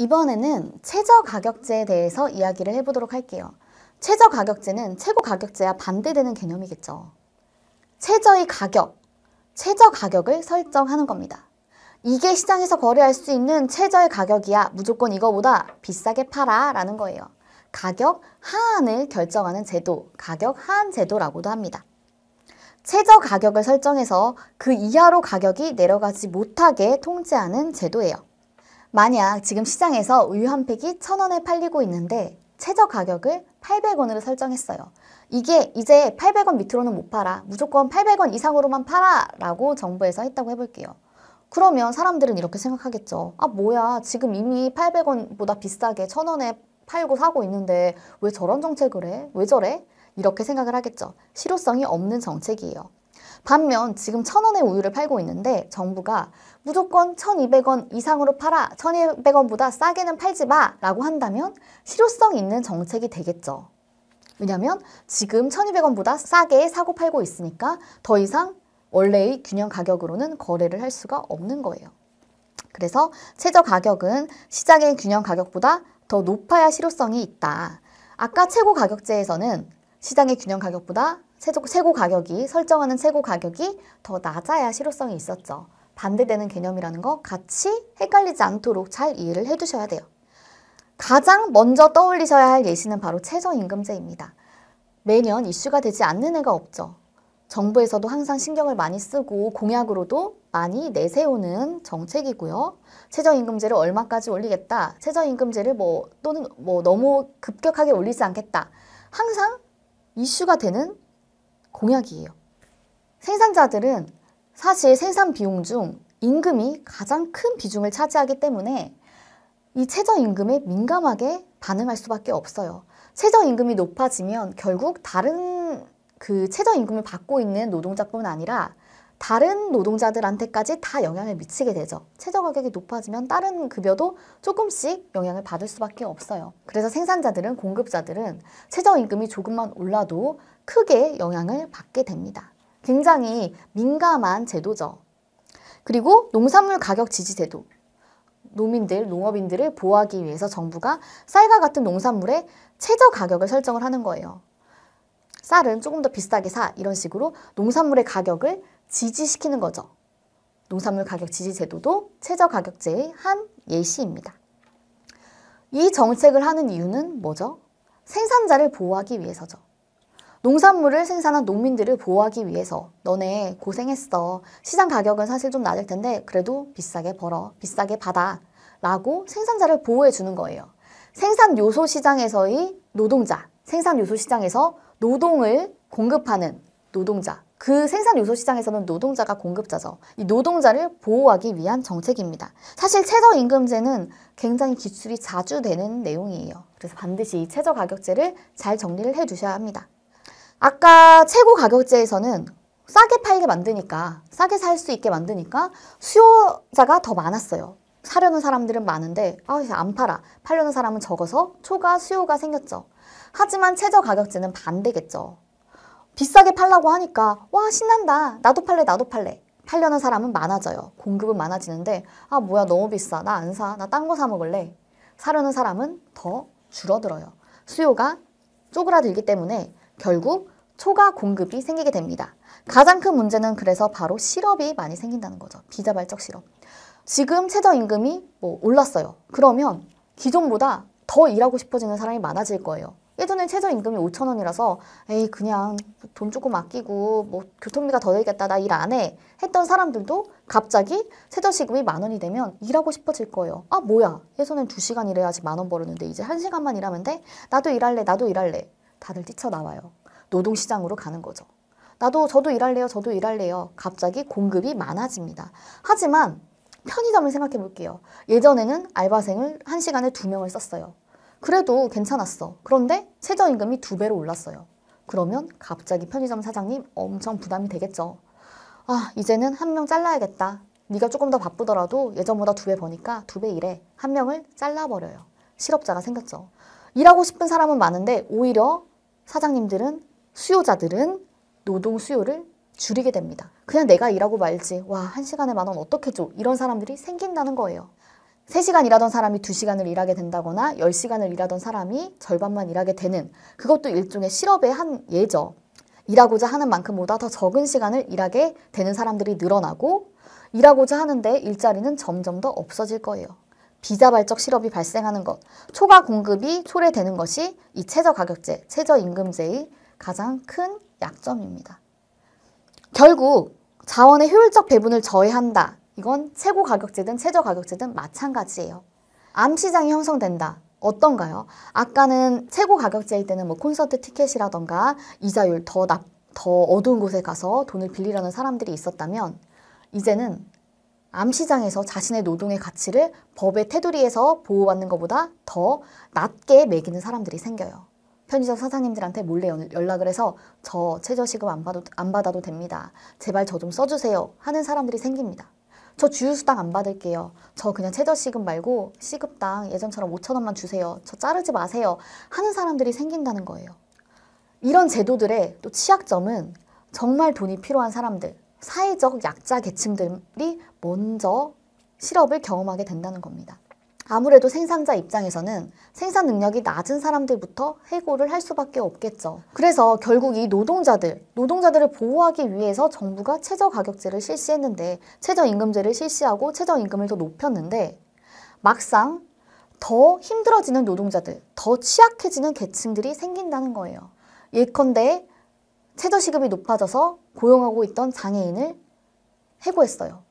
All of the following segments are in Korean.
이번에는 최저 가격제에 대해서 이야기를 해보도록 할게요. 최저 가격제는 최고 가격제와 반대되는 개념이겠죠. 최저의 가격, 최저 가격을 설정하는 겁니다. 이게 시장에서 거래할 수 있는 최저의 가격이야. 무조건 이거보다 비싸게 팔아 라는 거예요. 가격 하한을 결정하는 제도, 가격 하한 제도라고도 합니다. 최저 가격을 설정해서 그 이하로 가격이 내려가지 못하게 통제하는 제도예요. 만약 지금 시장에서 우유 한 팩이 천원에 팔리고 있는데 최저 가격을 800원으로 설정했어요. 이게 이제 800원 밑으로는 못 팔아. 무조건 800원 이상으로만 팔아. 라고 정부에서 했다고 해볼게요. 그러면 사람들은 이렇게 생각하겠죠. 아, 뭐야. 지금 이미 800원보다 비싸게 1000원에 팔고 사고 있는데 왜 저런 정책을 해? 왜 저래? 이렇게 생각을 하겠죠. 실효성이 없는 정책이에요. 반면 지금 천원의 우유를 팔고 있는데 정부가 무조건 천이백 원 이상으로 팔아 천이백 원보다 싸게는 팔지 마 라고 한다면 실효성 있는 정책이 되겠죠. 왜냐면 지금 천이백 원보다 싸게 사고 팔고 있으니까 더 이상 원래의 균형 가격으로는 거래를 할 수가 없는 거예요. 그래서 최저 가격은 시장의 균형 가격보다 더 높아야 실효성이 있다. 아까 최고 가격제에서는 시장의 균형 가격보다 세고 가격이 설정하는 세고 가격이 더 낮아야 실효성이 있었죠. 반대되는 개념이라는 거 같이 헷갈리지 않도록 잘 이해를 해두셔야 돼요. 가장 먼저 떠올리셔야 할 예시는 바로 최저임금제입니다. 매년 이슈가 되지 않는 애가 없죠. 정부에서도 항상 신경을 많이 쓰고 공약으로도 많이 내세우는 정책이고요. 최저임금제를 얼마까지 올리겠다. 최저임금제를 뭐 또는 뭐 너무 급격하게 올리지 않겠다. 항상 이슈가 되는 공약이에요. 생산자들은 사실 생산 비용 중 임금이 가장 큰 비중을 차지하기 때문에 이 최저임금에 민감하게 반응할 수밖에 없어요. 최저임금이 높아지면 결국 다른 그 최저임금을 받고 있는 노동자뿐 아니라 다른 노동자들한테까지 다 영향을 미치게 되죠. 최저 가격이 높아지면 다른 급여도 조금씩 영향을 받을 수밖에 없어요. 그래서 생산자들은 공급자들은 최저 임금이 조금만 올라도 크게 영향을 받게 됩니다. 굉장히 민감한 제도죠. 그리고 농산물 가격 지지 제도. 농민들 농업인들을 보호하기 위해서 정부가 쌀과 같은 농산물의 최저 가격을 설정을 하는 거예요. 쌀은 조금 더 비싸게 사 이런 식으로 농산물의 가격을 지지시키는 거죠. 농산물 가격 지지 제도도 최저 가격제의 한 예시입니다. 이 정책을 하는 이유는 뭐죠? 생산자를 보호하기 위해서죠. 농산물을 생산한 농민들을 보호하기 위해서 너네 고생했어. 시장 가격은 사실 좀 낮을 텐데 그래도 비싸게 벌어. 비싸게 받아. 라고 생산자를 보호해 주는 거예요. 생산 요소 시장에서의 노동자, 생산 요소 시장에서 노동을 공급하는 노동자, 그 생산 요소 시장에서는 노동자가 공급자죠. 이 노동자를 보호하기 위한 정책입니다. 사실 최저임금제는 굉장히 기출이 자주 되는 내용이에요. 그래서 반드시 이 최저가격제를 잘 정리를 해주셔야 합니다. 아까 최고 가격제에서는 싸게 팔게 만드니까, 싸게 살 수 있게 만드니까 수요자가 더 많았어요. 사려는 사람들은 많은데 아안 팔아. 팔려는 사람은 적어서 초과 수요가 생겼죠. 하지만 최저 가격제는 반대겠죠. 비싸게 팔라고 하니까 와 신난다. 나도 팔래 나도 팔래. 팔려는 사람은 많아져요. 공급은 많아지는데 아 뭐야 너무 비싸. 나 안 사. 나 딴 거 사 먹을래. 사려는 사람은 더 줄어들어요. 수요가 쪼그라들기 때문에 결국 초과 공급이 생기게 됩니다. 가장 큰 문제는 그래서 바로 실업이 많이 생긴다는 거죠. 비자발적 실업. 지금 최저임금이 뭐 올랐어요. 그러면 기존보다 더 일하고 싶어지는 사람이 많아질 거예요. 예전에 최저임금이 5천 원이라서 에이 그냥 돈 조금 아끼고 뭐 교통비가 더 들겠다 나 일 안 해 했던 사람들도 갑자기 최저시급이 만 원이 되면 일하고 싶어질 거예요. 아 뭐야 예전엔 2시간 일해야지 만 원 벌었는데 이제 1시간만 일하면 돼? 나도 일할래 나도 일할래 다들 뛰쳐나와요. 노동시장으로 가는 거죠. 나도 저도 일할래요 저도 일할래요 갑자기 공급이 많아집니다. 하지만 편의점을 생각해 볼게요. 예전에는 알바생을 1시간에2명을 썼어요. 그래도 괜찮았어. 그런데 최저임금이 2배로 올랐어요. 그러면 갑자기 편의점 사장님 엄청 부담이 되겠죠. 아, 이제는 한 명 잘라야겠다. 네가 조금 더 바쁘더라도 예전보다 2배 버니까 2배 일해. 한 명을 잘라버려요. 실업자가 생겼죠. 일하고 싶은 사람은 많은데 오히려 사장님들은 수요자들은 노동 수요를 줄이게 됩니다. 그냥 내가 일하고 말지. 와, 한 시간에 만 원 어떻게 줘? 이런 사람들이 생긴다는 거예요. 3시간 일하던 사람이 2시간을 일하게 된다거나 10시간을 일하던 사람이 절반만 일하게 되는 그것도 일종의 실업의 한 예죠. 일하고자 하는 만큼보다 더 적은 시간을 일하게 되는 사람들이 늘어나고 일하고자 하는데 일자리는 점점 더 없어질 거예요. 비자발적 실업이 발생하는 것, 초과 공급이 초래되는 것이 이 최저가격제, 최저임금제의 가장 큰 약점입니다. 결국 자원의 효율적 배분을 저해한다. 이건 최고 가격제든 최저 가격제든 마찬가지예요. 암 시장이 형성된다. 어떤가요? 아까는 최고 가격제일 때는 뭐 콘서트 티켓이라던가 이자율 더, 납, 더 어두운 곳에 가서 돈을 빌리려는 사람들이 있었다면 이제는 암시장에서 자신의 노동의 가치를 법의 테두리에서 보호받는 것보다 더 낮게 매기는 사람들이 생겨요. 편의점 사장님들한테 몰래 연락을 해서 저 최저시급 안, 받아도, 안 받아도 됩니다. 제발 저 좀 써주세요 하는 사람들이 생깁니다. 저 주휴수당 안 받을게요. 저 그냥 최저시급 말고 시급당 예전처럼 5천원만 주세요. 저 자르지 마세요 하는 사람들이 생긴다는 거예요. 이런 제도들의 또 취약점은 정말 돈이 필요한 사람들, 사회적 약자 계층들이 먼저 실업을 경험하게 된다는 겁니다. 아무래도 생산자 입장에서는 생산 능력이 낮은 사람들부터 해고를 할 수밖에 없겠죠. 그래서 결국 이 노동자들, 노동자들을 보호하기 위해서 정부가 최저가격제를 실시했는데 최저임금제를 실시하고 최저임금을 더 높였는데 막상 더 힘들어지는 노동자들, 더 취약해지는 계층들이 생긴다는 거예요. 예컨대 최저시급이 높아져서 고용하고 있던 장애인을 해고했어요.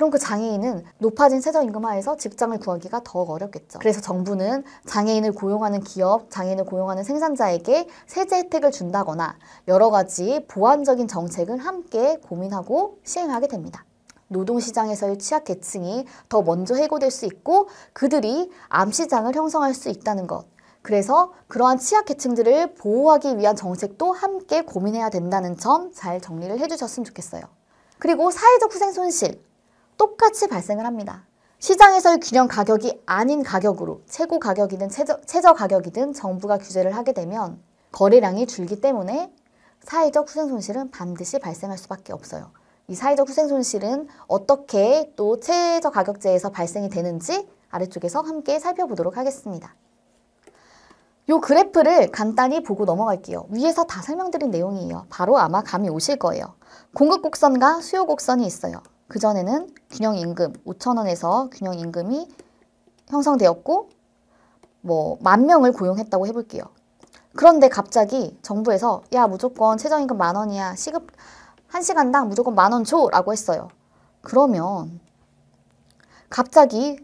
그럼 그 장애인은 높아진 최저임금 하에서 직장을 구하기가 더 어렵겠죠. 그래서 정부는 장애인을 고용하는 기업, 장애인을 고용하는 생산자에게 세제 혜택을 준다거나 여러 가지 보완적인 정책을 함께 고민하고 시행하게 됩니다. 노동시장에서의 취약계층이 더 먼저 해고될 수 있고 그들이 암시장을 형성할 수 있다는 것. 그래서 그러한 취약계층들을 보호하기 위한 정책도 함께 고민해야 된다는 점 잘 정리를 해주셨으면 좋겠어요. 그리고 사회적 후생 손실, 똑같이 발생을 합니다. 시장에서의 균형 가격이 아닌 가격으로 최고 가격이든 최저, 최저 가격이든 정부가 규제를 하게 되면 거래량이 줄기 때문에 사회적 후생 손실은 반드시 발생할 수밖에 없어요. 이 사회적 후생 손실은 어떻게 또 최저 가격제에서 발생이 되는지 아래쪽에서 함께 살펴보도록 하겠습니다. 요 그래프를 간단히 보고 넘어갈게요. 위에서 다 설명드린 내용이에요. 바로 아마 감이 오실 거예요. 공급 곡선과 수요 곡선이 있어요. 그전에는 균형임금 5천원에서 균형임금이 형성되었고 뭐 만 명을 고용했다고 해볼게요. 그런데 갑자기 정부에서 야 무조건 최저임금 만 원이야 시급 한 시간당 무조건 만 원 줘라고 했어요. 그러면 갑자기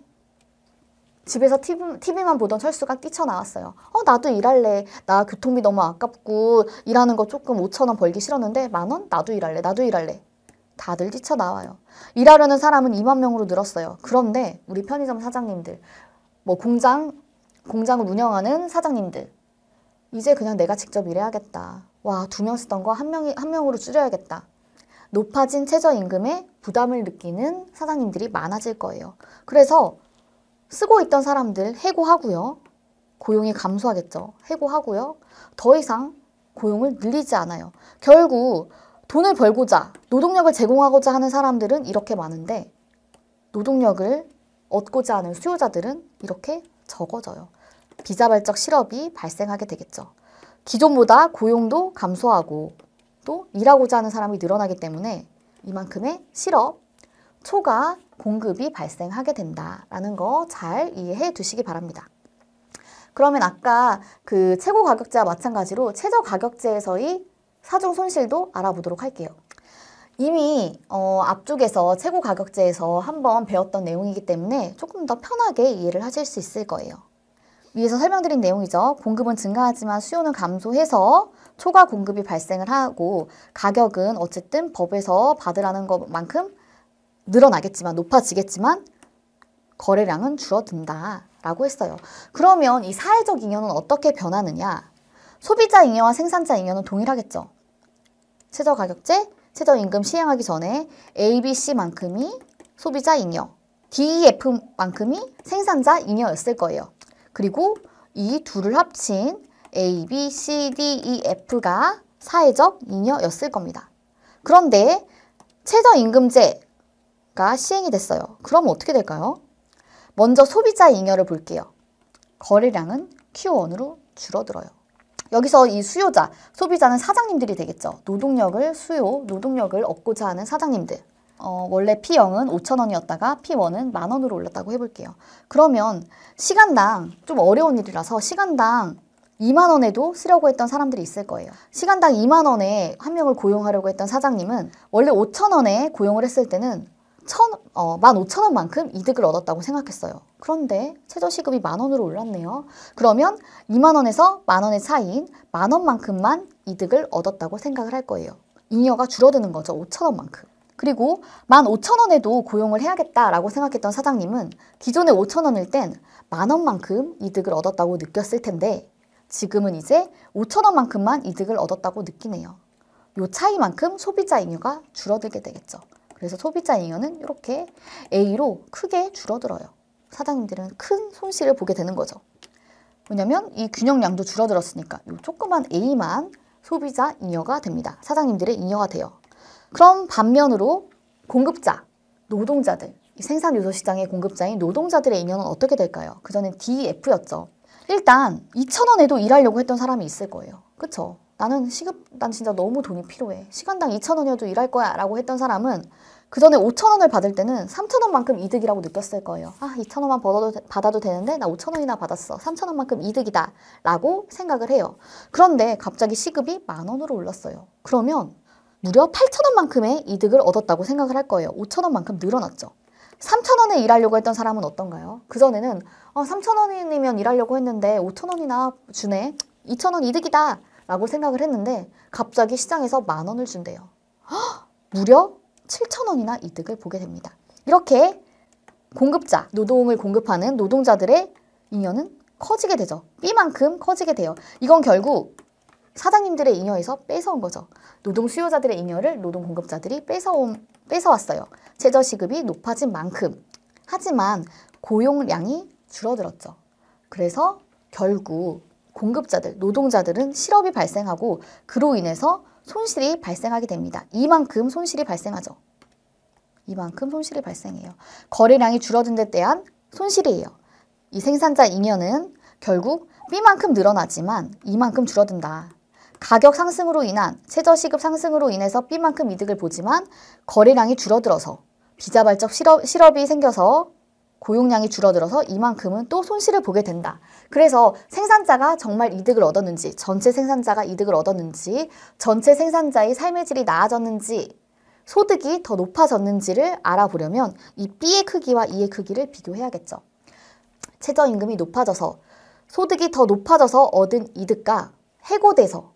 집에서 TV, TV만 보던 철수가 뛰쳐나왔어요. 어 나도 일할래. 나 교통비 너무 아깝고 일하는 거 조금 5천 원 벌기 싫었는데 만 원? 나도 일할래. 나도 일할래. 다들 뛰쳐나와요. 일하려는 사람은 2만 명으로 늘었어요. 그런데 우리 편의점 사장님들, 뭐 공장, 공장을 운영하는 사장님들, 이제 그냥 내가 직접 일해야겠다. 와, 두 명 쓰던 거 한 명이, 한 명으로 줄여야겠다. 높아진 최저임금에 부담을 느끼는 사장님들이 많아질 거예요. 그래서 쓰고 있던 사람들 해고하고요. 고용이 감소하겠죠. 해고하고요. 더 이상 고용을 늘리지 않아요. 결국 돈을 벌고자 노동력을 제공하고자 하는 사람들은 이렇게 많은데 노동력을 얻고자 하는 수요자들은 이렇게 적어져요. 비자발적 실업이 발생하게 되겠죠. 기존보다 고용도 감소하고 또 일하고자 하는 사람이 늘어나기 때문에 이만큼의 실업, 초과 공급이 발생하게 된다라는 거 잘 이해해 두시기 바랍니다. 그러면 아까 그 최고 가격제와 마찬가지로 최저 가격제에서의 사정 손실도 알아보도록 할게요. 이미 어, 앞쪽에서 최고 가격제에서 한번 배웠던 내용이기 때문에 조금 더 편하게 이해를 하실 수 있을 거예요. 위에서 설명드린 내용이죠. 공급은 증가하지만 수요는 감소해서 초과 공급이 발생을 하고 가격은 어쨌든 법에서 받으라는 것만큼 늘어나겠지만 높아지겠지만 거래량은 줄어든다라고 했어요. 그러면 이 사회적 인연은 어떻게 변하느냐? 소비자 인연와 생산자 인연은 동일하겠죠. 최저가격제, 최저임금 시행하기 전에 ABC만큼이 소비자잉여, DEF만큼이 생산자잉여였을 거예요. 그리고 이 둘을 합친 A, B, C, D, E, F가 사회적 잉여였을 겁니다. 그런데 최저임금제가 시행이 됐어요. 그럼 어떻게 될까요? 먼저 소비자 잉여를 볼게요. 거래량은 Q1으로 줄어들어요. 여기서 이 수요자, 소비자는 사장님들이 되겠죠. 노동력을 수요, 노동력을 얻고자 하는 사장님들. 어, 원래 P0은 5천원이었다가 P1은 만원으로 올랐다고 해볼게요. 그러면 시간당 좀 어려운 일이라서 시간당 2만원에도 쓰려고 했던 사람들이 있을 거예요. 시간당 2만원에 한 명을 고용하려고 했던 사장님은 원래 5천원에 고용을 했을 때는 천, 어, 15,000원만큼 이득을 얻었다고 생각했어요. 그런데 최저시급이 만 원으로 올랐네요. 그러면 2만 원에서 만 원의 차이인 만 원만큼만 이득을 얻었다고 생각을 할 거예요. 잉여가 줄어드는 거죠. 5천 원만큼. 그리고 15,000원에도 고용을 해야겠다라고 생각했던 사장님은 기존의 5,000원일 땐 만원만큼 이득을 얻었다고 느꼈을 텐데 지금은 이제 5,000원만큼만 이득을 얻었다고 느끼네요. 요 차이만큼 소비자 잉여가 줄어들게 되겠죠. 그래서 소비자 잉여는 이렇게 A로 크게 줄어들어요. 사장님들은 큰 손실을 보게 되는 거죠. 왜냐면 이 균형량도 줄어들었으니까 이 조그만 A만 소비자 인여가 됩니다. 사장님들의 인여가 돼요. 그럼 반면으로 공급자, 노동자들, 생산 유소 시장의 공급자인 노동자들의 인여는 어떻게 될까요? 그전에 DF였죠. 일단 2천원에도 일하려고 했던 사람이 있을 거예요. 그쵸? 나는 시급, 난 진짜 너무 돈이 필요해. 시간당 2천원이어도 일할 거야 라고 했던 사람은 그 전에 5천원을 받을 때는 3천원만큼 이득이라고 느꼈을 거예요. 아, 2천원만 받아도, 받아도 되는데 나 5천원이나 받았어. 3천원만큼 이득이다. 라고 생각을 해요. 그런데 갑자기 시급이 만원으로 올랐어요. 그러면 무려 8천원만큼의 이득을 얻었다고 생각을 할 거예요. 5천원만큼 늘어났죠. 3천원에 일하려고 했던 사람은 어떤가요? 그전에는 어, 3천원이면 일하려고 했는데 5천원이나 주네. 2천원 이득이다. 라고 생각을 했는데 갑자기 시장에서 만원을 준대요. 허! 무려 7,000원이나 이득을 보게 됩니다. 이렇게 공급자, 노동을 공급하는 노동자들의 잉여는 커지게 되죠. B만큼 커지게 돼요. 이건 결국 사장님들의 잉여에서 뺏어온 거죠. 노동 수요자들의 잉여를 노동 공급자들이 뺏어온, 뺏어왔어요. 최저시급이 높아진 만큼. 하지만 고용량이 줄어들었죠. 그래서 결국 공급자들, 노동자들은 실업이 발생하고 그로 인해서 손실이 발생하게 됩니다. 이만큼 손실이 발생하죠. 이만큼 손실이 발생해요. 거래량이 줄어든 데 대한 손실이에요. 이 생산자 잉여는 결국 B만큼 늘어나지만 이만큼 줄어든다. 가격 상승으로 인한 최저시급 상승으로 인해서 B만큼 이득을 보지만 거래량이 줄어들어서 비자발적 실업, 실업이 생겨서 고용량이 줄어들어서 이만큼은 또 손실을 보게 된다. 그래서 생산자가 정말 이득을 얻었는지, 전체 생산자가 이득을 얻었는지, 전체 생산자의 삶의 질이 나아졌는지, 소득이 더 높아졌는지를 알아보려면 이 B의 크기와 E의 크기를 비교해야겠죠. 최저임금이 높아져서 소득이 더 높아져서 얻은 이득과 해고돼서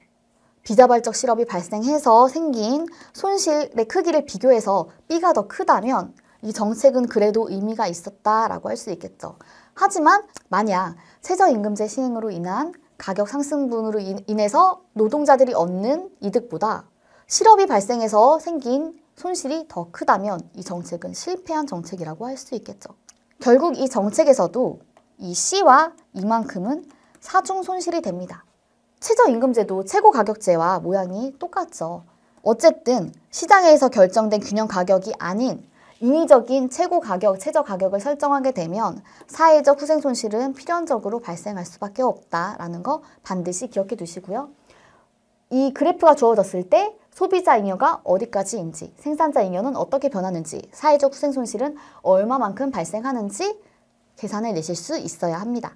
비자발적 실업이 발생해서 생긴 손실의 크기를 비교해서 B가 더 크다면 이 정책은 그래도 의미가 있었다라고 할 수 있겠죠. 하지만 만약 최저임금제 시행으로 인한 가격 상승분으로 인해서 노동자들이 얻는 이득보다 실업이 발생해서 생긴 손실이 더 크다면 이 정책은 실패한 정책이라고 할 수 있겠죠. 결국 이 정책에서도 이 C와 이만큼은 사중 손실이 됩니다. 최저임금제도 최고가격제와 모양이 똑같죠. 어쨌든 시장에서 결정된 균형 가격이 아닌 인위적인 최고 가격, 최저 가격을 설정하게 되면 사회적 후생 손실은 필연적으로 발생할 수밖에 없다라는 거 반드시 기억해 두시고요. 이 그래프가 주어졌을 때 소비자 잉여가 어디까지인지, 생산자 잉여는 어떻게 변하는지, 사회적 후생 손실은 얼마만큼 발생하는지 계산해 내실 수 있어야 합니다.